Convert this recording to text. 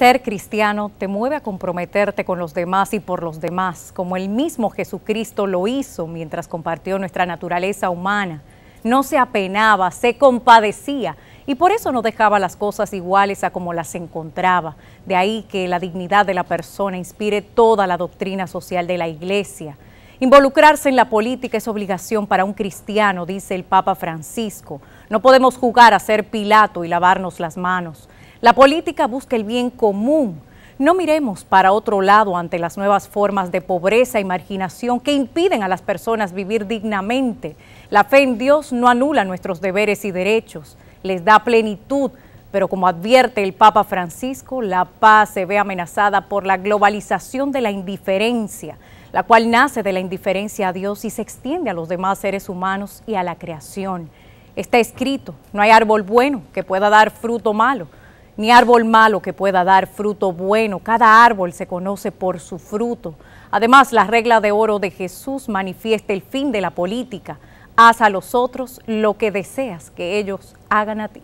ser cristiano te mueve a comprometerte con los demás y por los demás, como el mismo Jesucristo lo hizo mientras compartió nuestra naturaleza humana. No se apenaba, se compadecía y por eso no dejaba las cosas iguales a como las encontraba. De ahí que la dignidad de la persona inspire toda la doctrina social de la Iglesia. Involucrarse en la política es obligación para un cristiano, dice el Papa Francisco. No podemos jugar a ser Pilato y lavarnos las manos. La política busca el bien común. No miremos para otro lado ante las nuevas formas de pobreza y marginación que impiden a las personas vivir dignamente. La fe en Dios no anula nuestros deberes y derechos, les da plenitud, pero como advierte el Papa Francisco, la paz se ve amenazada por la globalización de la indiferencia, la cual nace de la indiferencia a Dios y se extiende a los demás seres humanos y a la creación. Está escrito, no hay árbol bueno que pueda dar fruto malo ni árbol malo que pueda dar fruto bueno. Cada árbol se conoce por su fruto. Además, la regla de oro de Jesús manifiesta el fin de la política. Haz a los otros lo que deseas que ellos hagan a ti.